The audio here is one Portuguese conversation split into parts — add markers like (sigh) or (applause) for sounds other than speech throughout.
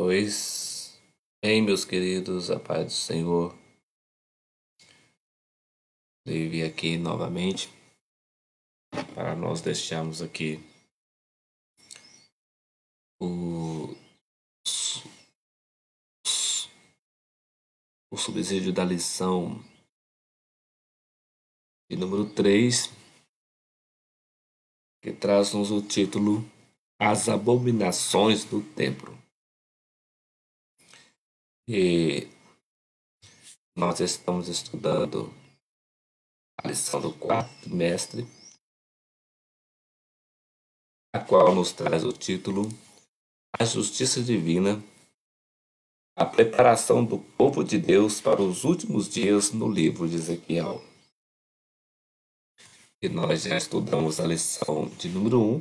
Pois, bem meus queridos, a paz do Senhor. Deve aqui novamente para nós deixarmos aqui o, o subsídio da lição de número 3, que traz-nos o título As Abominações do Templo. E nós estamos estudando a lição do quarto trimestre, a qual nos traz o título A Justiça Divina, a preparação do povo de Deus para os últimos dias no livro de Ezequiel. E nós já estudamos a lição de número 1, um,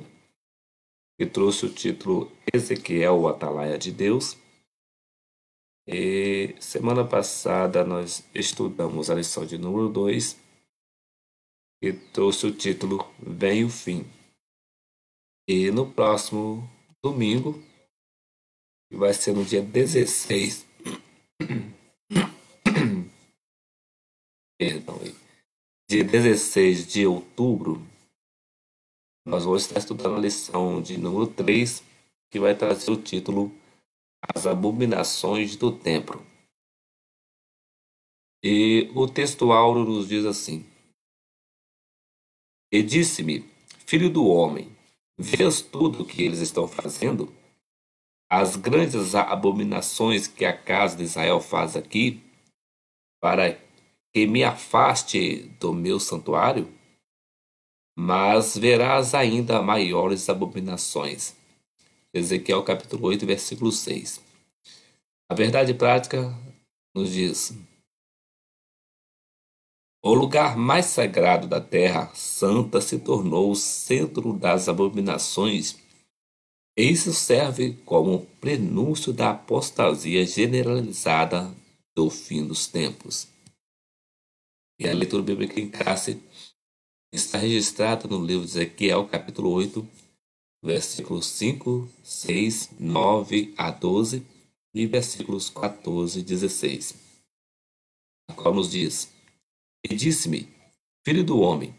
que trouxe o título Ezequiel, o Atalaia de Deus e semana passada nós estudamos a lição de número 2, que trouxe o título Vem o Fim. E no próximo domingo, que vai ser no dia 16. (coughs) Perdão aí. Dia 16 de outubro, nós vamos estar estudando a lição de número 3, que vai trazer o título as abominações do templo. E o texto áureo nos diz assim: E disse-me, filho do homem, vês tudo o que eles estão fazendo? As grandes abominações que a casa de Israel faz aqui, para que me afaste do meu santuário? Mas verás ainda maiores abominações Ezequiel capítulo 8, versículo 6. A verdade prática nos diz: O lugar mais sagrado da terra santa se tornou o centro das abominações. E isso serve como prenúncio da apostasia generalizada do fim dos tempos. E a leitura bíblica em classe está registrada no livro de Ezequiel, capítulo 8, versículos 5, 6, 9 a 12 e versículos 14 e 16, a qual nos diz: E disse-me, filho do homem,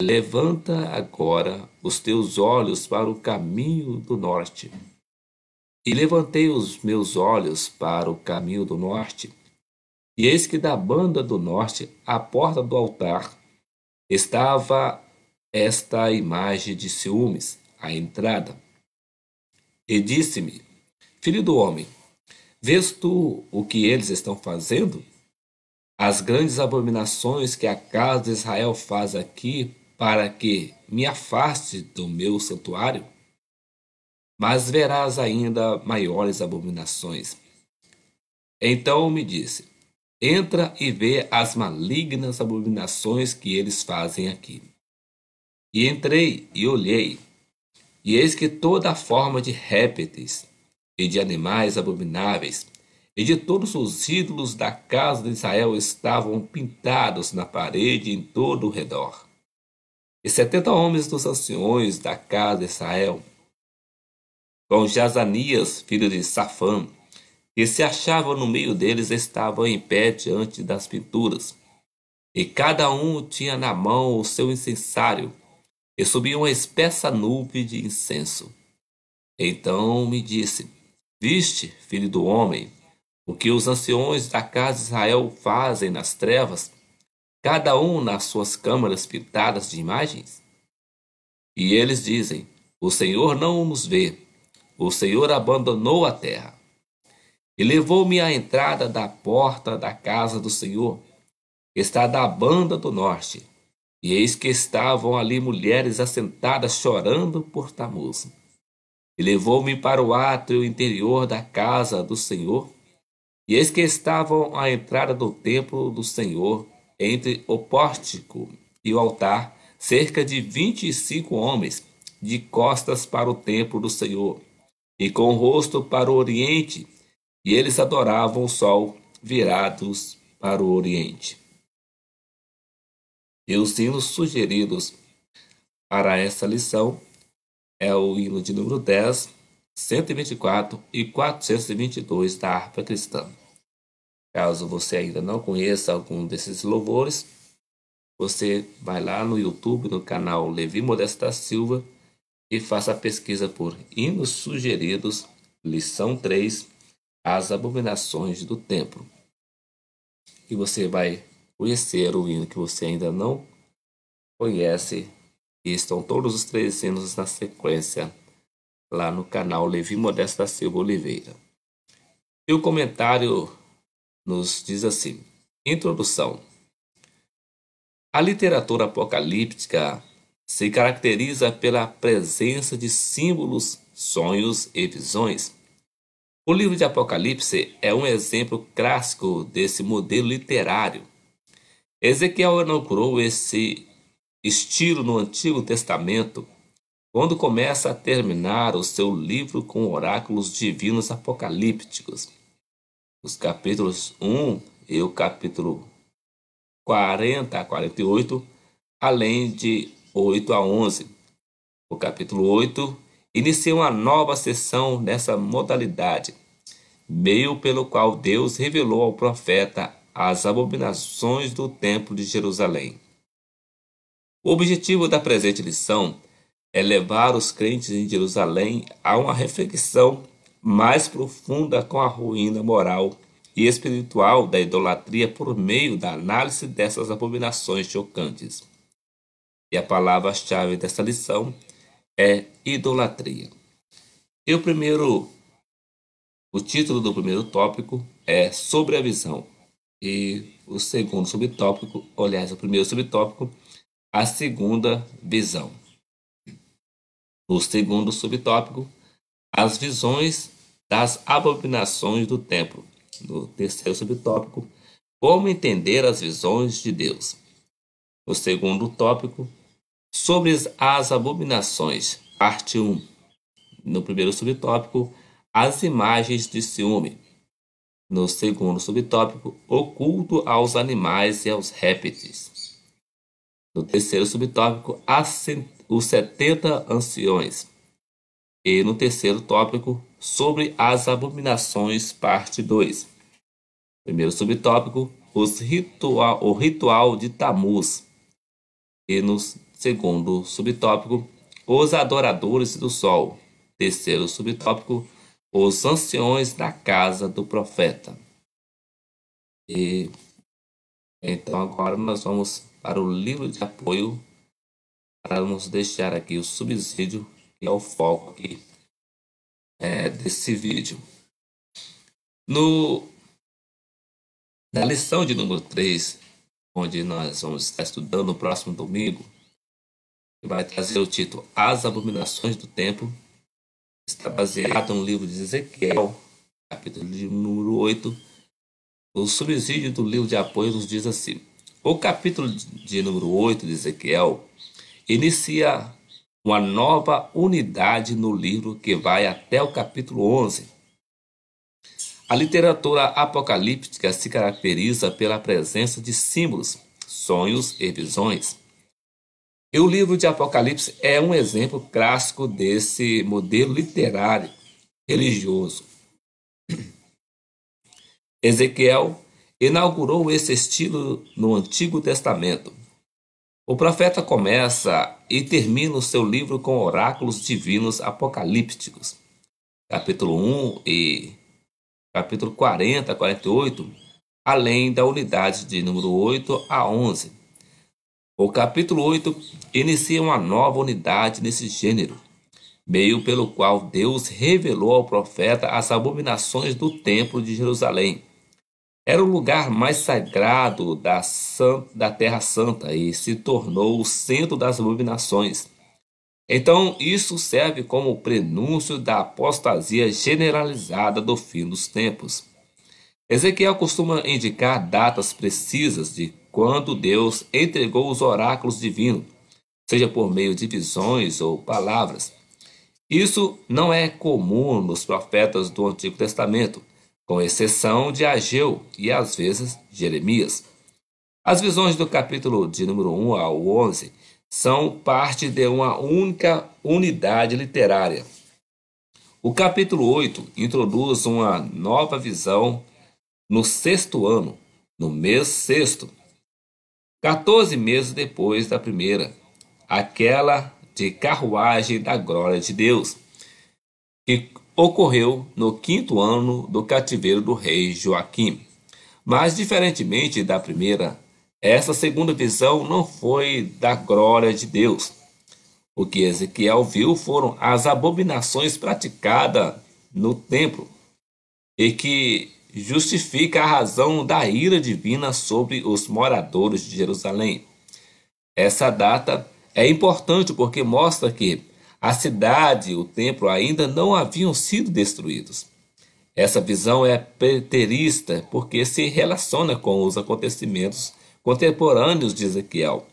levanta agora os teus olhos para o caminho do norte. E levantei os meus olhos para o caminho do norte, e eis que da banda do norte, à porta do altar, estava esta imagem de ciúmes, à entrada. E disse-me: Filho do homem, vês tu o que eles estão fazendo? As grandes abominações que a casa de Israel faz aqui para que me afaste do meu santuário? Mas verás ainda maiores abominações. Então me disse: Entra e vê as malignas abominações que eles fazem aqui. E entrei e olhei, e eis que toda a forma de répteis, e de animais abomináveis, e de todos os ídolos da casa de Israel estavam pintados na parede em todo o redor. E setenta homens dos anciões da casa de Israel, com Jazanias, filho de Safã, que se achavam no meio deles, estavam em pé diante das pinturas. E cada um tinha na mão o seu incensário, e subiu uma espessa nuvem de incenso. Então me disse: Viste, filho do homem, o que os anciões da casa de Israel fazem nas trevas, cada um nas suas câmaras pintadas de imagens? E eles dizem: O Senhor não nos vê, o Senhor abandonou a terra. E levou-me à entrada da porta da casa do Senhor, que está da banda do norte e eis que estavam ali mulheres assentadas chorando por Tamuz. E levou-me para o átrio interior da casa do Senhor. E eis que estavam à entrada do templo do Senhor, entre o pórtico e o altar, cerca de vinte e cinco homens, de costas para o templo do Senhor, e com o rosto para o oriente, e eles adoravam o sol virados para o oriente. E os hinos sugeridos para essa lição é o hino de número 10, 124 e 422 da harpa cristã. Caso você ainda não conheça algum desses louvores, você vai lá no YouTube, no canal Levi Modesta Silva, e faça a pesquisa por Hinos Sugeridos, lição 3, As Abominações do Templo. E você vai conhecer o hino que você ainda não conhece. E estão todos os três hinos na sequência lá no canal Levi Modesto da Silva Oliveira. E o comentário nos diz assim: Introdução. A literatura apocalíptica se caracteriza pela presença de símbolos, sonhos e visões. O livro de Apocalipse é um exemplo clássico desse modelo literário Ezequiel inaugurou esse estilo no Antigo Testamento, quando começa a terminar o seu livro com oráculos divinos apocalípticos. Os capítulos 1 e o capítulo 40 a 48, além de 8 a 11. O capítulo 8 inicia uma nova sessão nessa modalidade, meio pelo qual Deus revelou ao profeta às abominações do Templo de Jerusalém. O objetivo da presente lição é levar os crentes em Jerusalém a uma reflexão mais profunda com a ruína moral e espiritual da idolatria por meio da análise dessas abominações chocantes. E a palavra-chave dessa lição é idolatria. E o primeiro o título do primeiro tópico é Sobre a visão e o segundo subtópico, aliás, o primeiro subtópico, a segunda visão. O segundo subtópico, as visões das abominações do templo. No terceiro subtópico, como entender as visões de Deus. O segundo tópico, sobre as abominações, parte 1. No primeiro subtópico, as imagens de ciúme. No segundo subtópico, o culto aos animais e aos répteis. No terceiro subtópico, os 70 anciões. E no terceiro tópico, sobre as abominações, parte 2. Primeiro subtópico, os ritual, o ritual de Tamuz. E no segundo subtópico, os adoradores do sol. Terceiro subtópico, os anciões da casa do profeta. E então agora nós vamos para o livro de apoio para nos deixar aqui o subsídio que é o foco aqui é, desse vídeo. No, na lição de número 3, onde nós vamos estar estudando no próximo domingo, que vai trazer o título As Abominações do Tempo, está baseado no livro de Ezequiel, capítulo de número 8. O subsídio do livro de apoio nos diz assim: o capítulo de número 8 de Ezequiel inicia uma nova unidade no livro que vai até o capítulo 11. A literatura apocalíptica se caracteriza pela presença de símbolos, sonhos e visões. E o livro de Apocalipse é um exemplo clássico desse modelo literário religioso. (clears throat) Ezequiel inaugurou esse estilo no Antigo Testamento. O profeta começa e termina o seu livro com oráculos divinos apocalípticos. Capítulo 1 e capítulo 40 a 48, além da unidade de número 8 a 11. O capítulo 8 inicia uma nova unidade nesse gênero, meio pelo qual Deus revelou ao profeta as abominações do Templo de Jerusalém. Era o lugar mais sagrado da, da Terra Santa e se tornou o centro das abominações. Então, isso serve como prenúncio da apostasia generalizada do fim dos tempos. Ezequiel costuma indicar datas precisas de quando Deus entregou os oráculos divinos, seja por meio de visões ou palavras. Isso não é comum nos profetas do Antigo Testamento, com exceção de Ageu e às vezes Jeremias. As visões do capítulo de número 1 ao 11 são parte de uma única unidade literária. O capítulo 8 introduz uma nova visão no sexto ano, no mês sexto, 14 meses depois da primeira, aquela de carruagem da glória de Deus, que ocorreu no quinto ano do cativeiro do rei Joaquim. Mas, diferentemente da primeira, essa segunda visão não foi da glória de Deus. O que Ezequiel viu foram as abominações praticadas no templo e que justifica a razão da ira divina sobre os moradores de Jerusalém. Essa data é importante porque mostra que a cidade e o templo ainda não haviam sido destruídos. Essa visão é preterista porque se relaciona com os acontecimentos contemporâneos de Ezequiel.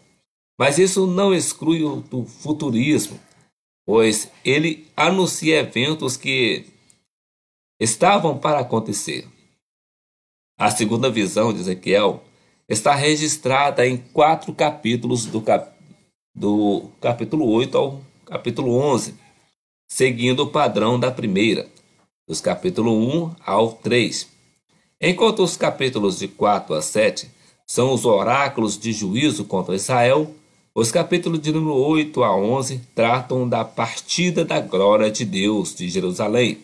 Mas isso não exclui o do futurismo, pois ele anuncia eventos que estavam para acontecer. A segunda visão de Ezequiel está registrada em quatro capítulos do, cap... do capítulo 8 ao capítulo 11, seguindo o padrão da primeira, dos capítulos 1 ao 3. Enquanto os capítulos de 4 a 7 são os oráculos de juízo contra Israel, os capítulos de número 8 a 11 tratam da partida da glória de Deus de Jerusalém.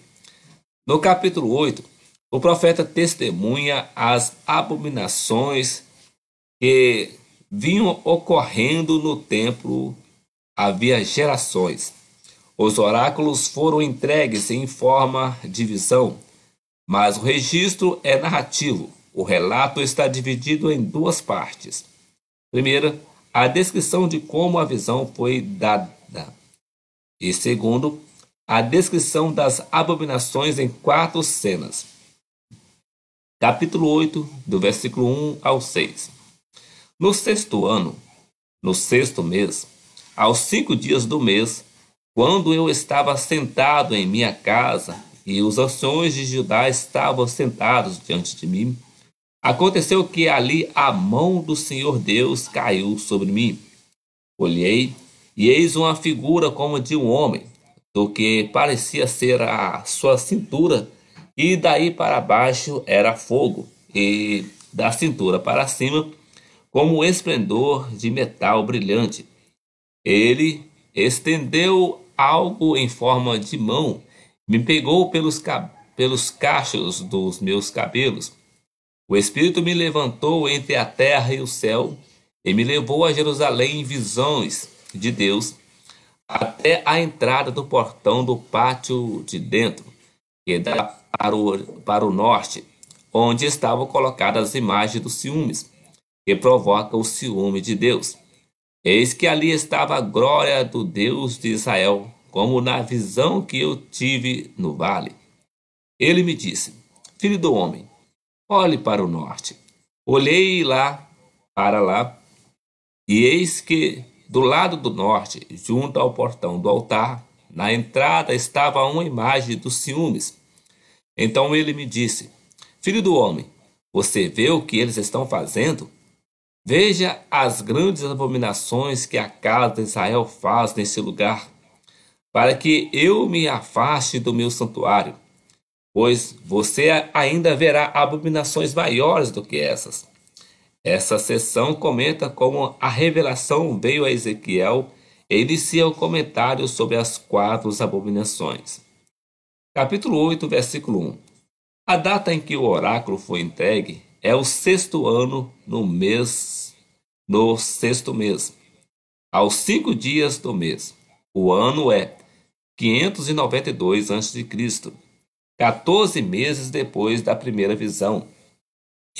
No capítulo 8, o profeta testemunha as abominações que vinham ocorrendo no templo havia gerações. Os oráculos foram entregues em forma de visão, mas o registro é narrativo. O relato está dividido em duas partes. Primeira, a descrição de como a visão foi dada. E segundo, a descrição das abominações em quatro cenas capítulo 8, do versículo 1 ao 6. No sexto ano, no sexto mês, aos cinco dias do mês, quando eu estava sentado em minha casa e os anciões de Judá estavam sentados diante de mim, aconteceu que ali a mão do Senhor Deus caiu sobre mim. Olhei e eis uma figura como de um homem, do que parecia ser a sua cintura e daí para baixo era fogo, e da cintura para cima, como um esplendor de metal brilhante. Ele estendeu algo em forma de mão, me pegou pelos, pelos cachos dos meus cabelos. O Espírito me levantou entre a terra e o céu e me levou a Jerusalém em visões de Deus até a entrada do portão do pátio de dentro para o, para o norte, onde estavam colocadas as imagens dos ciúmes, que provoca o ciúme de Deus. Eis que ali estava a glória do Deus de Israel, como na visão que eu tive no vale. Ele me disse: Filho do homem, olhe para o norte. Olhei lá, para lá, e eis que do lado do norte, junto ao portão do altar, na entrada estava uma imagem dos ciúmes, então ele me disse: Filho do homem, você vê o que eles estão fazendo? Veja as grandes abominações que a casa de Israel faz nesse lugar, para que eu me afaste do meu santuário, pois você ainda verá abominações maiores do que essas. Essa sessão comenta como a revelação veio a Ezequiel e inicia o comentário sobre as quatro abominações. Capítulo 8, versículo 1. A data em que o oráculo foi entregue é o sexto ano no mês, no sexto mês, aos cinco dias do mês. O ano é 592 a.C., 14 meses depois da primeira visão,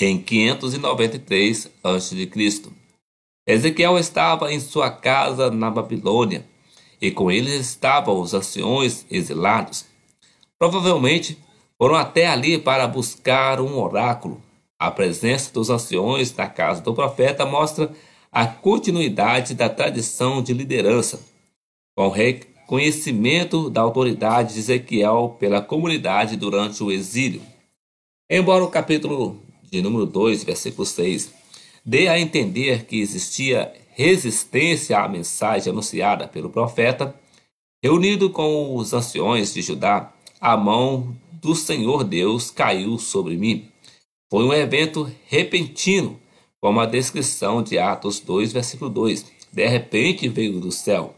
em 593 a.C. Ezequiel estava em sua casa na Babilônia, e com ele estavam os anciões exilados Provavelmente foram até ali para buscar um oráculo. A presença dos anciões na casa do profeta mostra a continuidade da tradição de liderança, com reconhecimento da autoridade de Ezequiel pela comunidade durante o exílio. Embora o capítulo de número 2, versículo 6, dê a entender que existia resistência à mensagem anunciada pelo profeta, reunido com os anciões de Judá, a mão do Senhor Deus caiu sobre mim. Foi um evento repentino, como a descrição de Atos 2, versículo 2. De repente veio do céu.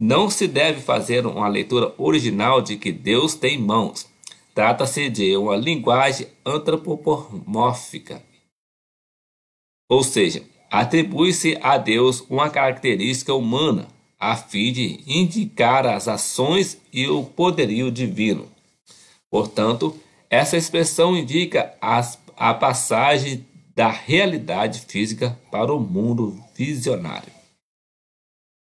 Não se deve fazer uma leitura original de que Deus tem mãos. Trata-se de uma linguagem antropomórfica. Ou seja, atribui-se a Deus uma característica humana, a fim de indicar as ações e o poderio divino. Portanto, essa expressão indica as, a passagem da realidade física para o mundo visionário.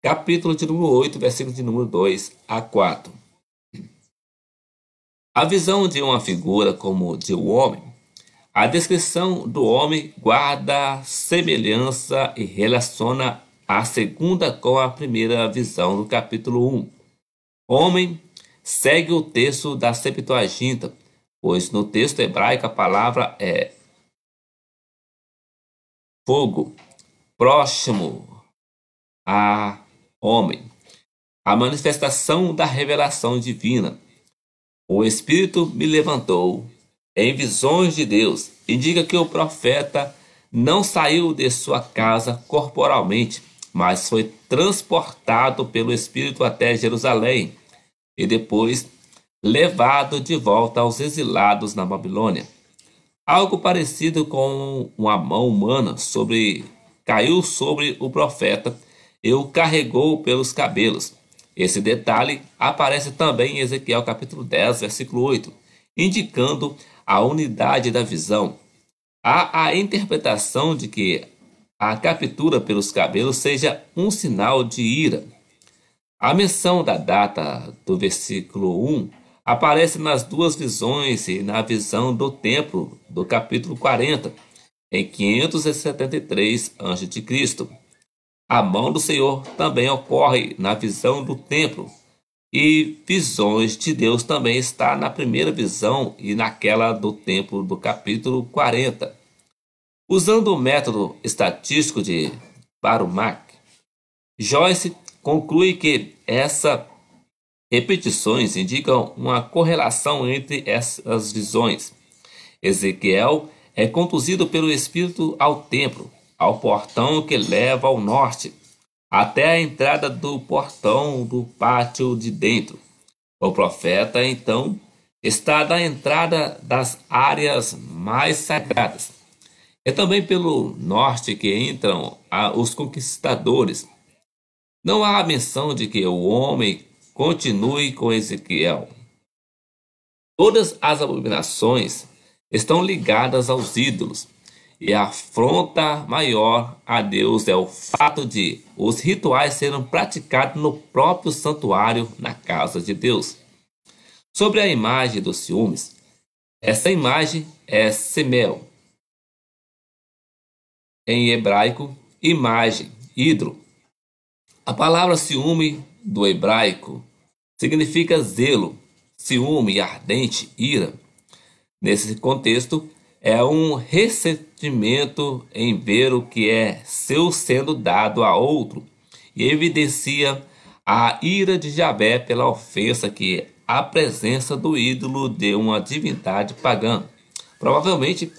Capítulo de número 8, versículo de número 2 a 4. A visão de uma figura como de um homem, a descrição do homem guarda semelhança e relaciona a segunda com a primeira visão do capítulo 1. Homem segue o texto da Septuaginta, pois no texto hebraico a palavra é fogo, próximo a homem, a manifestação da revelação divina. O Espírito me levantou em visões de Deus. Indica que o profeta não saiu de sua casa corporalmente, mas foi transportado pelo Espírito até Jerusalém e depois levado de volta aos exilados na Babilônia. Algo parecido com uma mão humana sobre caiu sobre o profeta e o carregou pelos cabelos. Esse detalhe aparece também em Ezequiel capítulo 10, versículo 8, indicando a unidade da visão. Há a interpretação de que a captura pelos cabelos seja um sinal de ira. A menção da data do versículo 1 aparece nas duas visões e na visão do templo do capítulo 40, em 573 a.C. A mão do Senhor também ocorre na visão do templo, e visões de Deus também está na primeira visão e naquela do templo do capítulo 40. Usando o método estatístico de Barumack, Joyce conclui que essas repetições indicam uma correlação entre essas visões. Ezequiel é conduzido pelo Espírito ao templo, ao portão que leva ao norte, até a entrada do portão do pátio de dentro. O profeta, então, está na entrada das áreas mais sagradas é também pelo norte que entram ah, os conquistadores. Não há a menção de que o homem continue com Ezequiel. Todas as abominações estão ligadas aos ídolos, e a afronta maior a Deus é o fato de os rituais serem praticados no próprio santuário, na casa de Deus. Sobre a imagem dos ciúmes, essa imagem é Semel, em hebraico imagem, ídolo. A palavra ciúme do hebraico significa zelo, ciúme, ardente, ira. Nesse contexto, é um ressentimento em ver o que é seu sendo dado a outro e evidencia a ira de Javé pela ofensa que a presença do ídolo de uma divindade pagã, provavelmente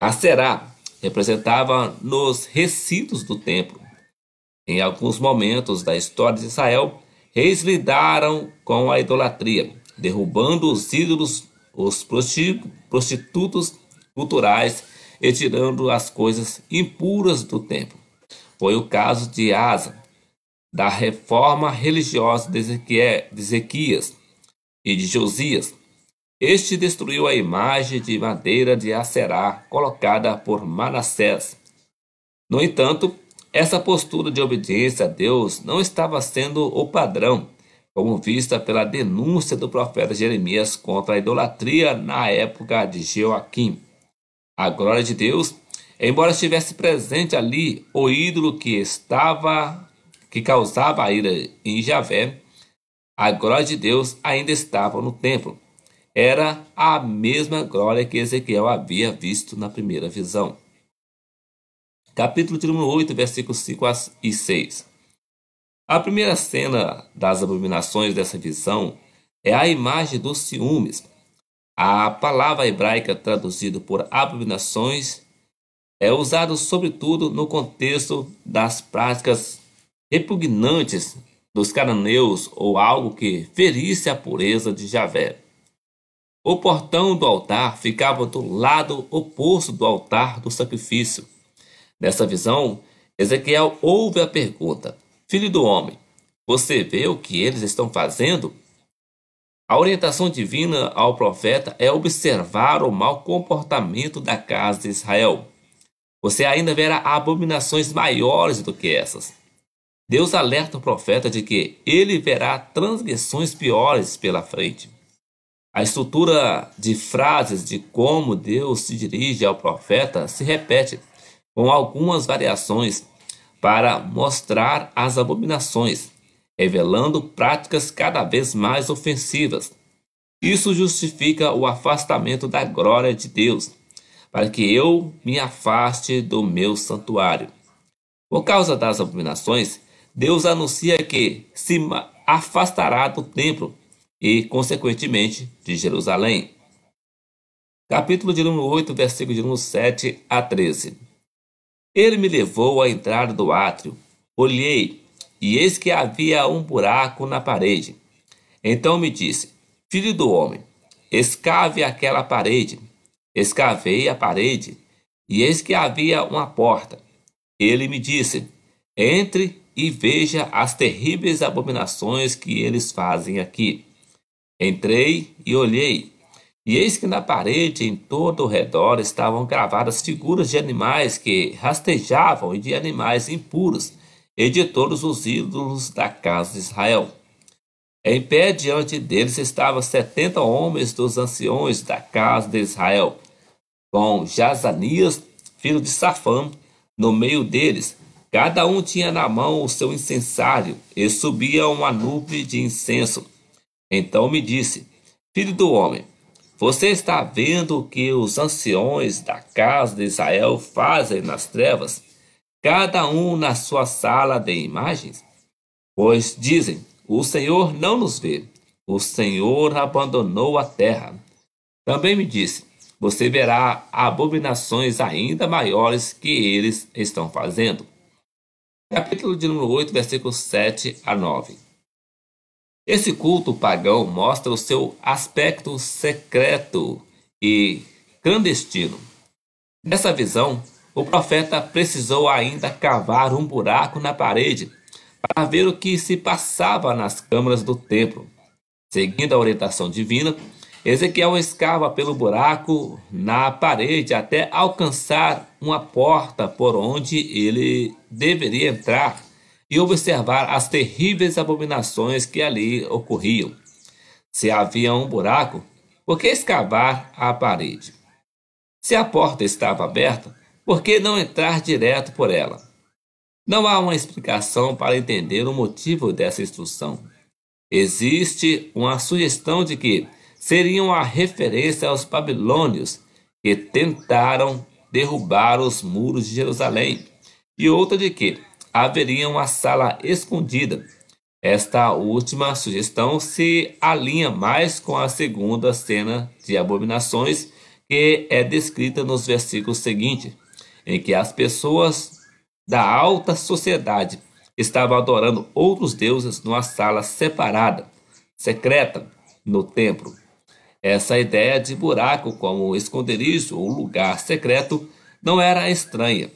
a Será, representava nos recintos do templo. Em alguns momentos da história de Israel, reis lidaram com a idolatria, derrubando os ídolos, os prostitutos culturais e tirando as coisas impuras do templo. Foi o caso de Asa, da reforma religiosa de Ezequias e de Josias, este destruiu a imagem de madeira de acerá colocada por Manassés. No entanto, essa postura de obediência a Deus não estava sendo o padrão, como vista pela denúncia do profeta Jeremias contra a idolatria na época de Joaquim. A glória de Deus, embora estivesse presente ali o ídolo que estava que causava a ira em Javé, a glória de Deus ainda estava no templo era a mesma glória que Ezequiel havia visto na primeira visão. Capítulo 8, versículos 5 e 6. A primeira cena das abominações dessa visão é a imagem dos ciúmes. A palavra hebraica traduzida por abominações é usada sobretudo no contexto das práticas repugnantes dos cananeus ou algo que ferisse a pureza de Javé. O portão do altar ficava do lado oposto do altar do sacrifício. Nessa visão, Ezequiel ouve a pergunta: Filho do homem, você vê o que eles estão fazendo? A orientação divina ao profeta é observar o mau comportamento da casa de Israel. Você ainda verá abominações maiores do que essas. Deus alerta o profeta de que ele verá transgressões piores pela frente. A estrutura de frases de como Deus se dirige ao profeta se repete, com algumas variações, para mostrar as abominações, revelando práticas cada vez mais ofensivas. Isso justifica o afastamento da glória de Deus, para que eu me afaste do meu santuário. Por causa das abominações, Deus anuncia que se afastará do templo e, consequentemente, de Jerusalém. Capítulo de número 8, versículo de número 7 a 13. Ele me levou à entrada do átrio. Olhei, e eis que havia um buraco na parede. Então me disse: Filho do homem, escave aquela parede. Escavei a parede, e eis que havia uma porta. Ele me disse: Entre e veja as terríveis abominações que eles fazem aqui. Entrei e olhei, e eis que na parede em todo o redor estavam gravadas figuras de animais que rastejavam e de animais impuros, e de todos os ídolos da casa de Israel. Em pé diante deles estavam setenta homens dos anciões da casa de Israel, com Jazanias, filho de Safã, no meio deles. Cada um tinha na mão o seu incensário, e subia uma nuvem de incenso então me disse: Filho do homem, você está vendo o que os anciões da casa de Israel fazem nas trevas, cada um na sua sala de imagens? Pois dizem: O Senhor não nos vê, o Senhor abandonou a terra. Também me disse: Você verá abominações ainda maiores que eles estão fazendo. Capítulo de número 8, versículos 7 a 9. Esse culto pagão mostra o seu aspecto secreto e clandestino. Nessa visão, o profeta precisou ainda cavar um buraco na parede para ver o que se passava nas câmaras do templo. Seguindo a orientação divina, Ezequiel escava pelo buraco na parede até alcançar uma porta por onde ele deveria entrar e observar as terríveis abominações que ali ocorriam. Se havia um buraco, por que escavar a parede? Se a porta estava aberta, por que não entrar direto por ela? Não há uma explicação para entender o motivo dessa instrução. Existe uma sugestão de que seriam a referência aos babilônios que tentaram derrubar os muros de Jerusalém, e outra de que haveria uma sala escondida. Esta última sugestão se alinha mais com a segunda cena de abominações que é descrita nos versículos seguintes, em que as pessoas da alta sociedade estavam adorando outros deuses numa sala separada, secreta, no templo. Essa ideia de buraco como esconderijo ou lugar secreto não era estranha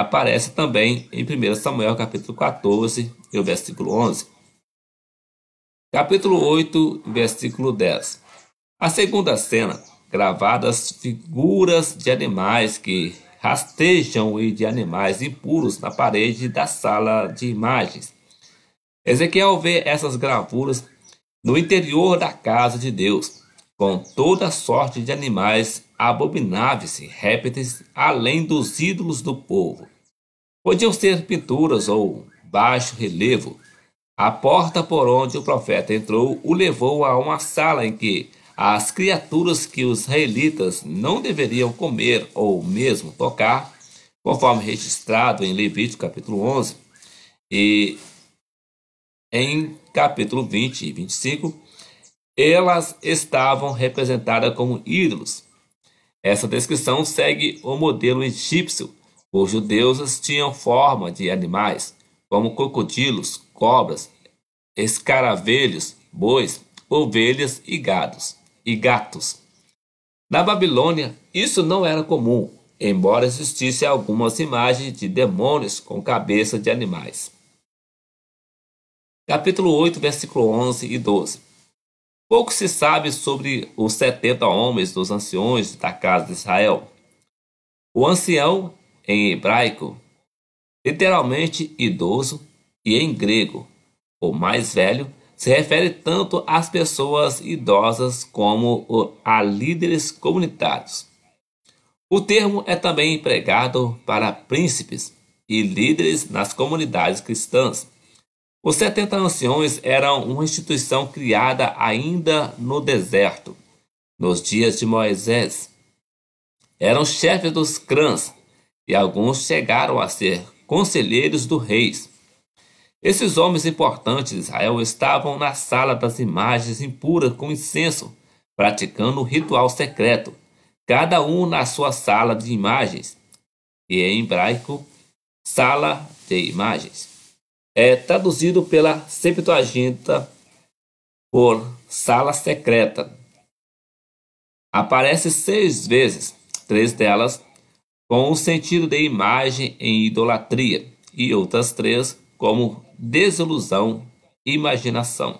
aparece também em 1 Samuel capítulo 14 e o versículo 11. Capítulo 8, versículo 10. A segunda cena, gravadas figuras de animais que rastejam e de animais impuros na parede da sala de imagens. Ezequiel vê essas gravuras no interior da casa de Deus com toda sorte de animais abomináveis e répteis, além dos ídolos do povo. Podiam ser pinturas ou baixo relevo. A porta por onde o profeta entrou o levou a uma sala em que as criaturas que os israelitas não deveriam comer ou mesmo tocar, conforme registrado em Levítico capítulo 11 e em capítulo 20 e 25, elas estavam representadas como ídolos. Essa descrição segue o modelo egípcio, os deuses tinham forma de animais, como crocodilos, cobras, escaravelhos, bois, ovelhas e gados e gatos. Na Babilônia, isso não era comum, embora existissem algumas imagens de demônios com cabeça de animais. Capítulo 8, versículo 11 e 12. Pouco se sabe sobre os 70 homens dos anciões da casa de Israel. O ancião, em hebraico, literalmente idoso, e em grego, o mais velho, se refere tanto às pessoas idosas como a líderes comunitários. O termo é também empregado para príncipes e líderes nas comunidades cristãs. Os 70 Anciões eram uma instituição criada ainda no deserto, nos dias de Moisés. Eram chefes dos crãs e alguns chegaram a ser conselheiros do rei. Esses homens importantes de Israel estavam na sala das imagens impuras com incenso, praticando um ritual secreto, cada um na sua sala de imagens, e em hebraico, sala de imagens é traduzido pela Septuaginta por sala secreta. Aparece seis vezes, três delas com o sentido de imagem em idolatria e outras três como desilusão e imaginação.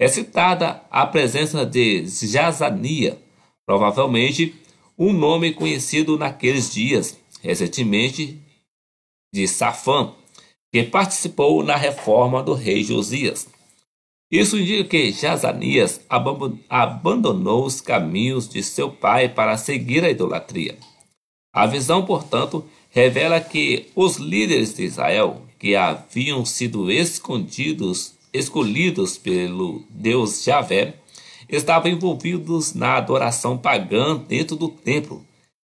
É citada a presença de Jazania, provavelmente um nome conhecido naqueles dias, recentemente de Safã, que participou na reforma do rei Josias. Isso indica que Jazanias abandonou os caminhos de seu pai para seguir a idolatria. A visão, portanto, revela que os líderes de Israel, que haviam sido escondidos, escolhidos pelo Deus Javé, estavam envolvidos na adoração pagã dentro do templo.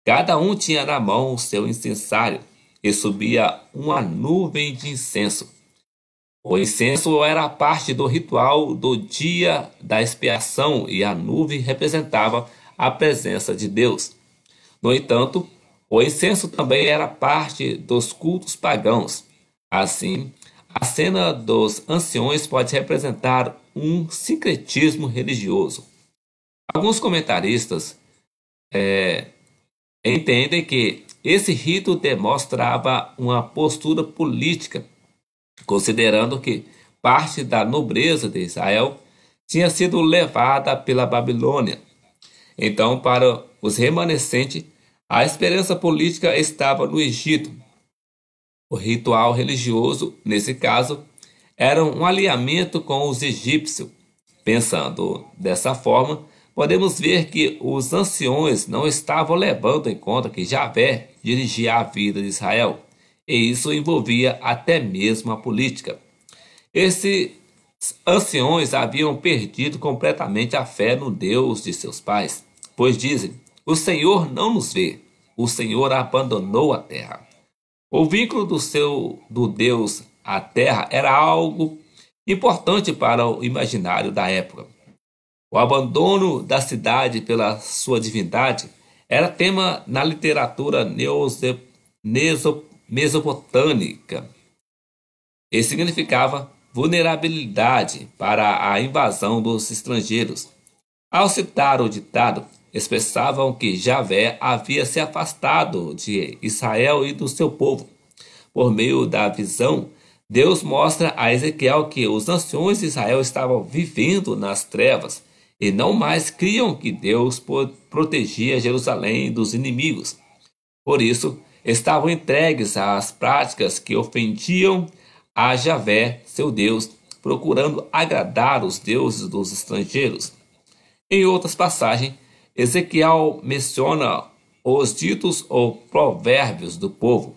Cada um tinha na mão o seu incensário, e subia uma nuvem de incenso. O incenso era parte do ritual do dia da expiação e a nuvem representava a presença de Deus. No entanto, o incenso também era parte dos cultos pagãos. Assim, a cena dos anciões pode representar um sincretismo religioso. Alguns comentaristas é, entendem que esse rito demonstrava uma postura política, considerando que parte da nobreza de Israel tinha sido levada pela Babilônia. Então, para os remanescentes, a esperança política estava no Egito. O ritual religioso, nesse caso, era um alinhamento com os egípcios. Pensando dessa forma, podemos ver que os anciões não estavam levando em conta que Javé dirigia a vida de Israel, e isso envolvia até mesmo a política. Esses anciões haviam perdido completamente a fé no Deus de seus pais, pois dizem: O Senhor não nos vê, o Senhor abandonou a terra. O vínculo do seu do Deus à terra era algo importante para o imaginário da época. O abandono da cidade pela sua divindade era tema na literatura mesopotâmica e significava vulnerabilidade para a invasão dos estrangeiros. Ao citar o ditado, expressavam que Javé havia se afastado de Israel e do seu povo. Por meio da visão, Deus mostra a Ezequiel que os anciões de Israel estavam vivendo nas trevas e não mais criam que Deus protegia Jerusalém dos inimigos. Por isso, estavam entregues às práticas que ofendiam a Javé, seu Deus, procurando agradar os deuses dos estrangeiros. Em outras passagens, Ezequiel menciona os ditos ou provérbios do povo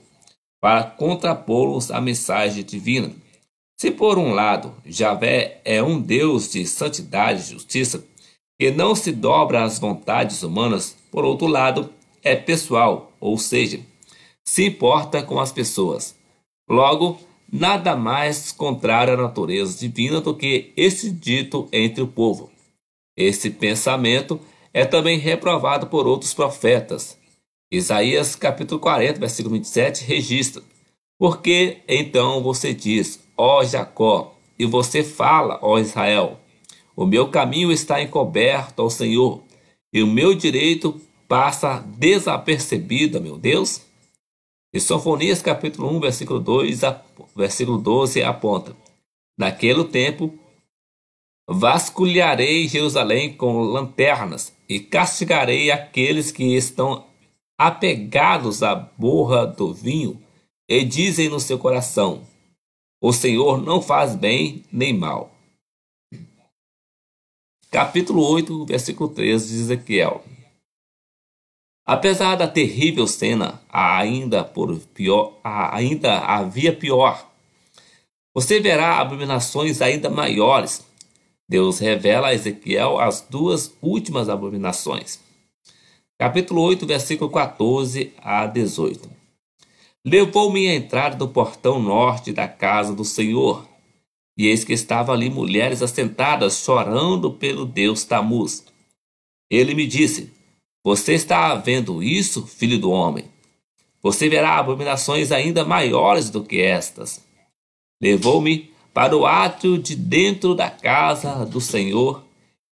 para contrapô-los à mensagem divina. Se por um lado Javé é um Deus de santidade e justiça, que não se dobra às vontades humanas, por outro lado, é pessoal, ou seja, se importa com as pessoas. Logo, nada mais contrário à natureza divina do que esse dito entre o povo. Esse pensamento é também reprovado por outros profetas. Isaías capítulo 40, versículo 27 registra: Porque então você diz, ó Jacó, e você fala, ó Israel, o meu caminho está encoberto ao Senhor, e o meu direito passa desapercebido, meu Deus. E Sofonias capítulo 1, versículo 2, versículo 12 aponta: Naquele tempo vasculharei Jerusalém com lanternas e castigarei aqueles que estão apegados à borra do vinho e dizem no seu coração: O Senhor não faz bem nem mal capítulo 8, versículo 13 de Ezequiel. Apesar da terrível cena, ainda por pior, ainda havia pior. Você verá abominações ainda maiores. Deus revela a Ezequiel as duas últimas abominações. Capítulo 8, versículo 14 a 18. Levou-me à entrada do portão norte da casa do Senhor, e eis que estavam ali mulheres assentadas, chorando pelo deus Tamuz. Ele me disse: Você está vendo isso, filho do homem? Você verá abominações ainda maiores do que estas. Levou-me para o átrio de dentro da casa do Senhor,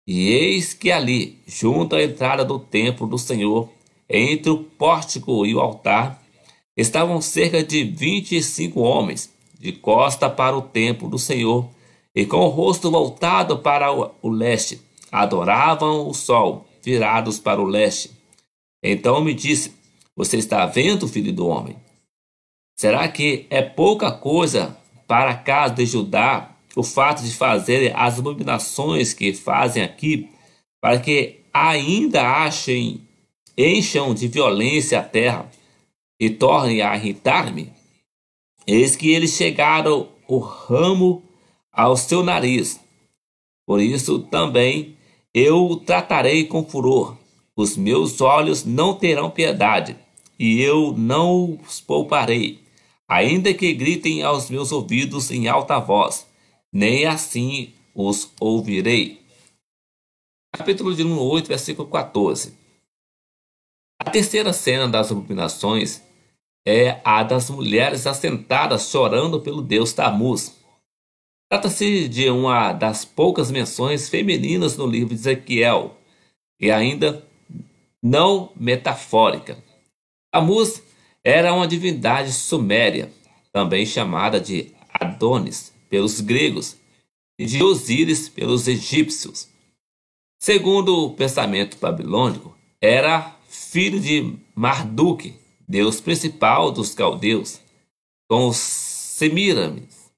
e eis que ali, junto à entrada do templo do Senhor, entre o pórtico e o altar, estavam cerca de vinte e cinco homens de costa para o templo do Senhor, e com o rosto voltado para o leste, adoravam o sol, virados para o leste. Então me disse: Você está vendo, filho do homem? Será que é pouca coisa para a casa de Judá o fato de fazerem as abominações que fazem aqui, para que ainda achem, encham de violência a terra e tornem a irritar-me? Eis que eles chegaram o ramo ao seu nariz. Por isso também eu o tratarei com furor. Os meus olhos não terão piedade, e eu não os pouparei, ainda que gritem aos meus ouvidos em alta voz, nem assim os ouvirei. Capítulo de número 8, versículo 14. A terceira cena das abominações é a das mulheres assentadas chorando pelo deus Tammuz. Trata-se de uma das poucas menções femininas no livro de Ezequiel, e ainda não metafórica. Tammuz era uma divindade suméria, também chamada de Adonis pelos gregos e de Osíris pelos egípcios. Segundo o pensamento babilônico, era filho de Marduk, deus principal dos caldeus, com os Semiramis.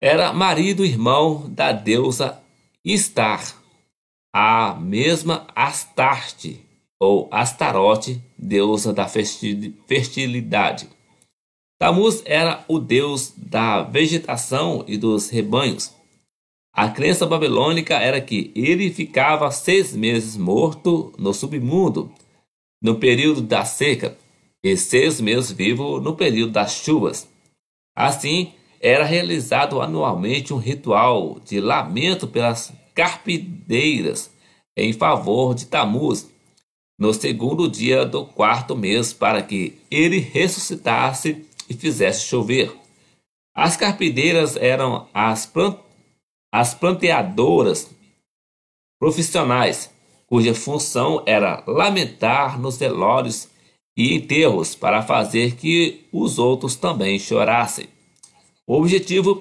Era marido e irmão da deusa Istar, a mesma Astarte, ou Astarote, deusa da fertilidade. Tammuz era o deus da vegetação e dos rebanhos. A crença babilônica era que ele ficava seis meses morto no submundo, no período da seca, e seis meses vivo no período das chuvas. Assim, era realizado anualmente um ritual de lamento pelas carpideiras em favor de Tamuz, no segundo dia do quarto mês, para que ele ressuscitasse e fizesse chover. As carpideiras eram as, plant as planteadoras profissionais cuja função era lamentar nos velórios e enterros para fazer que os outros também chorassem. O objetivo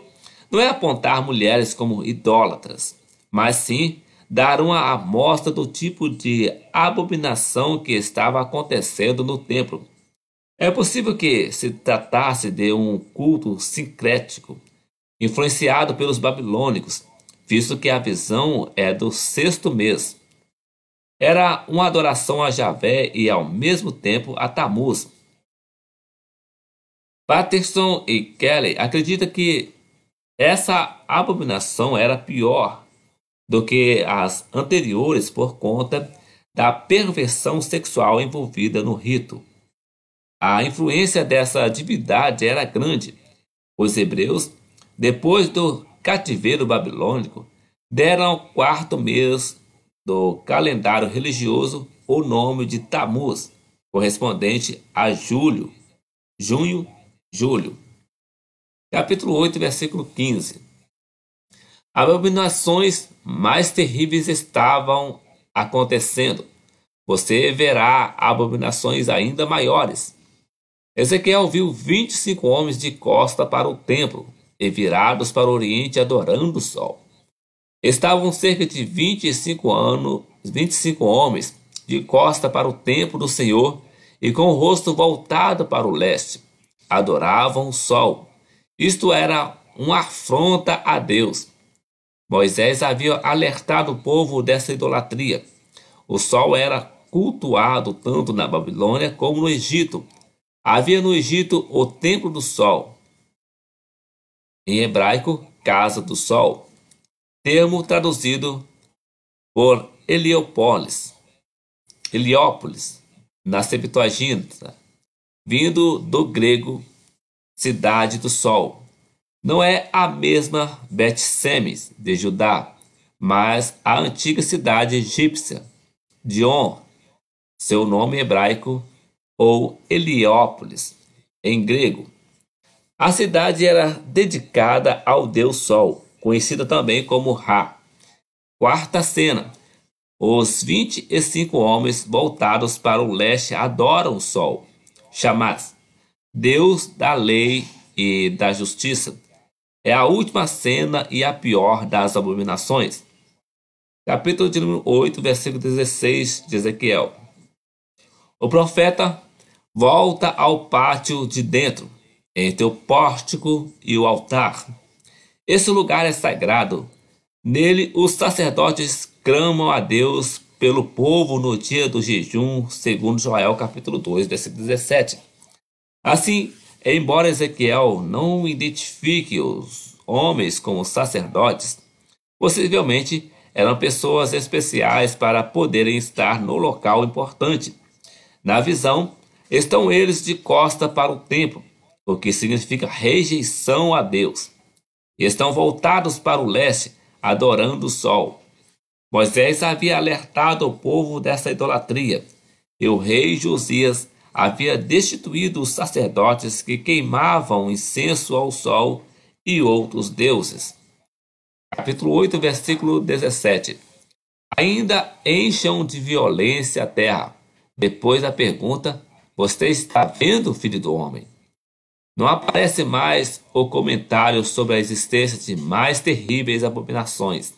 não é apontar mulheres como idólatras, mas sim dar uma amostra do tipo de abominação que estava acontecendo no templo. É possível que se tratasse de um culto sincrético, influenciado pelos babilônicos, visto que a visão é do sexto mês, era uma adoração a Javé e ao mesmo tempo a Tamuz. Patterson e Kelly acreditam que essa abominação era pior do que as anteriores por conta da perversão sexual envolvida no rito. A influência dessa divindade era grande. Os hebreus, depois do cativeiro babilônico, deram o quarto mês do calendário religioso o nome de Tamuz, correspondente a julho, junho, julho. Capítulo 8, versículo 15. Abominações mais terríveis estavam acontecendo. Você verá abominações ainda maiores. Ezequiel viu 25 homens de costa para o templo e virados para o oriente adorando o sol. Estavam cerca de 25 anos, 25 homens, de costa para o templo do Senhor e com o rosto voltado para o leste. Adoravam o sol. Isto era uma afronta a Deus. Moisés havia alertado o povo dessa idolatria. O sol era cultuado tanto na Babilônia como no Egito. Havia no Egito o templo do sol, em hebraico, casa do sol termo traduzido por Heliópolis, Heliópolis, na Septuaginta, vindo do grego cidade do sol. Não é a mesma Bet-Semes de Judá, mas a antiga cidade egípcia de On, seu nome hebraico ou Heliópolis em grego. A cidade era dedicada ao deus Sol conhecida também como Ra. Quarta cena. Os 25 homens voltados para o leste adoram o sol. Chamás, Deus da lei e da justiça. É a última cena e a pior das abominações. Capítulo de número 8, versículo 16 de Ezequiel. O profeta volta ao pátio de dentro, entre o pórtico e o altar esse lugar é sagrado. Nele os sacerdotes clamam a Deus pelo povo no dia do jejum, segundo Joel capítulo 2, versículo 17. Assim, embora Ezequiel não identifique os homens como sacerdotes, possivelmente eram pessoas especiais para poderem estar no local importante. Na visão, estão eles de costa para o templo, o que significa rejeição a Deus estão voltados para o leste, adorando o sol. Moisés havia alertado o povo dessa idolatria, e o rei Josias havia destituído os sacerdotes que queimavam incenso ao sol e outros deuses. Capítulo 8, versículo 17. Ainda encham de violência a terra. Depois a pergunta: Você está vendo, filho do homem? Não aparece mais o comentário sobre a existência de mais terríveis abominações.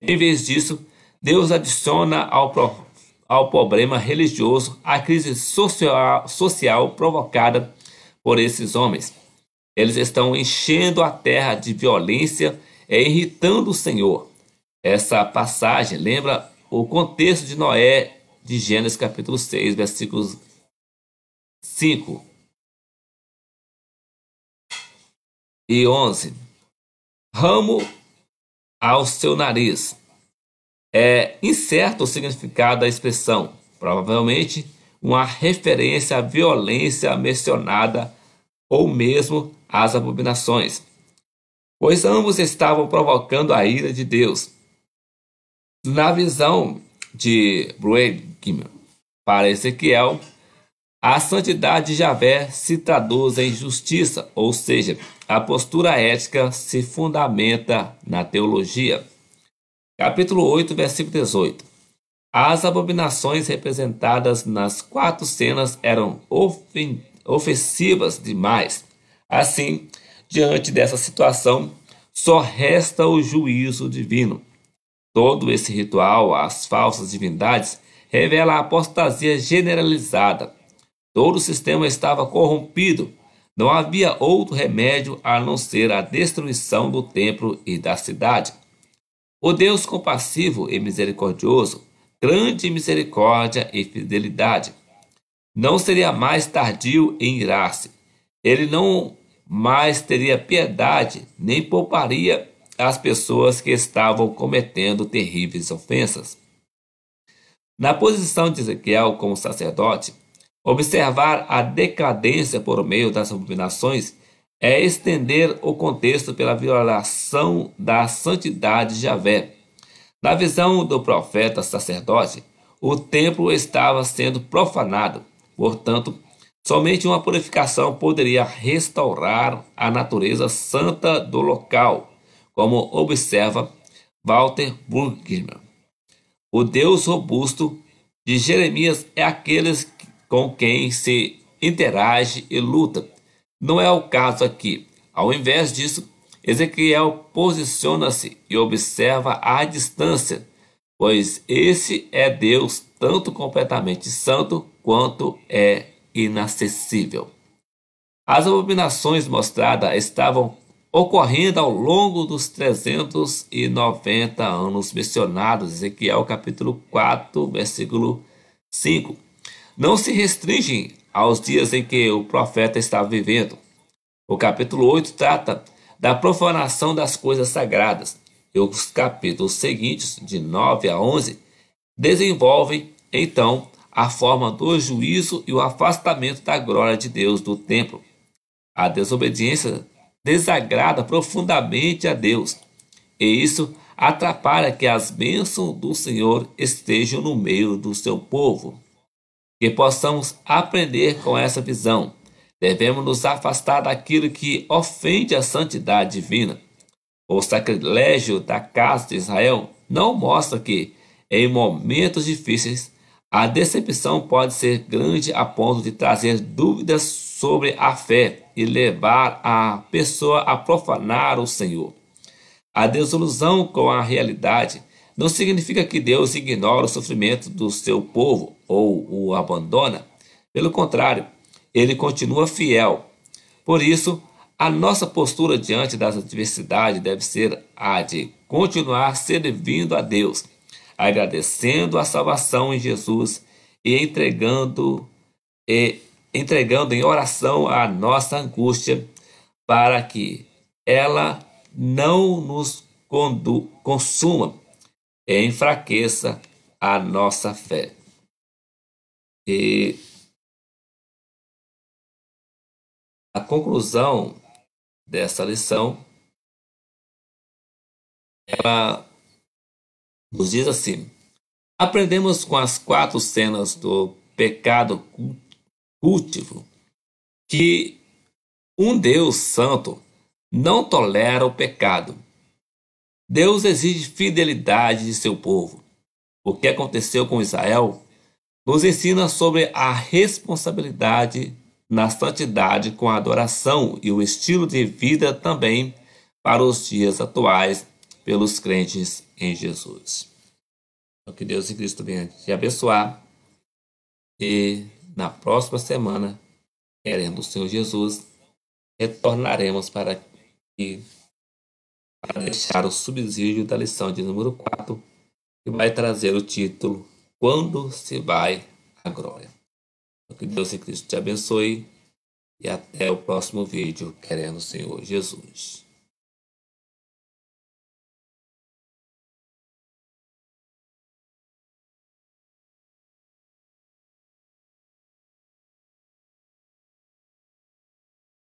Em vez disso, Deus adiciona ao, pro, ao problema religioso a crise social, social provocada por esses homens. Eles estão enchendo a terra de violência e irritando o Senhor. Essa passagem lembra o contexto de Noé, de Gênesis capítulo 6, versículos 5 e 11. Ramo ao seu nariz. É incerto o significado da expressão, provavelmente uma referência à violência mencionada ou mesmo às abominações, pois ambos estavam provocando a ira de Deus. Na visão de Brueggemann para Ezequiel, a santidade de Javé se traduz em justiça, ou seja, a postura ética se fundamenta na teologia. Capítulo 8, versículo 18. As abominações representadas nas quatro cenas eram ofensivas demais. Assim, diante dessa situação, só resta o juízo divino. Todo esse ritual às falsas divindades revela a apostasia generalizada Todo o sistema estava corrompido. Não havia outro remédio a não ser a destruição do templo e da cidade. O Deus compassivo e misericordioso, grande misericórdia e fidelidade, não seria mais tardio em irar-se. Ele não mais teria piedade, nem pouparia as pessoas que estavam cometendo terríveis ofensas. Na posição de Ezequiel como sacerdote, Observar a decadência por meio das abominações é estender o contexto pela violação da santidade de Javé. Na visão do profeta sacerdote, o templo estava sendo profanado, portanto, somente uma purificação poderia restaurar a natureza santa do local, como observa Walter Burgman. O Deus robusto de Jeremias é que com quem se interage e luta. Não é o caso aqui. Ao invés disso, Ezequiel posiciona-se e observa à distância, pois esse é Deus tanto completamente santo quanto é inacessível. As abominações mostradas estavam ocorrendo ao longo dos 390 anos mencionados, Ezequiel capítulo 4, versículo 5 não se restringem aos dias em que o profeta estava vivendo. O capítulo 8 trata da profanação das coisas sagradas, e os capítulos seguintes, de 9 a 11, desenvolvem então a forma do juízo e o afastamento da glória de Deus do templo. A desobediência desagrada profundamente a Deus, e isso atrapalha que as bênçãos do Senhor estejam no meio do seu povo que possamos aprender com essa visão. Devemos nos afastar daquilo que ofende a santidade divina. O sacrilégio da casa de Israel não mostra que, em momentos difíceis, a decepção pode ser grande a ponto de trazer dúvidas sobre a fé e levar a pessoa a profanar o Senhor. A desilusão com a realidade não significa que Deus ignora o sofrimento do seu povo ou o abandona. Pelo contrário, ele continua fiel. Por isso, a nossa postura diante das adversidades deve ser a de continuar servindo a Deus, agradecendo a salvação em Jesus e entregando e entregando em oração a nossa angústia para que ela não nos consuma enfraqueça a nossa fé. E a conclusão dessa lição ela nos diz assim: aprendemos com as quatro cenas do pecado cultivo que um Deus santo não tolera o pecado Deus exige fidelidade de seu povo. O que aconteceu com Israel nos ensina sobre a responsabilidade na santidade com a adoração e o estilo de vida também para os dias atuais pelos crentes em Jesus. Então, que Deus em Cristo venha te abençoar e na próxima semana, querendo o Senhor Jesus, retornaremos para que para deixar o subsídio da lição de número 4, que vai trazer o título Quando se vai à glória. Que Deus em Cristo te abençoe e até o próximo vídeo, querendo o Senhor Jesus.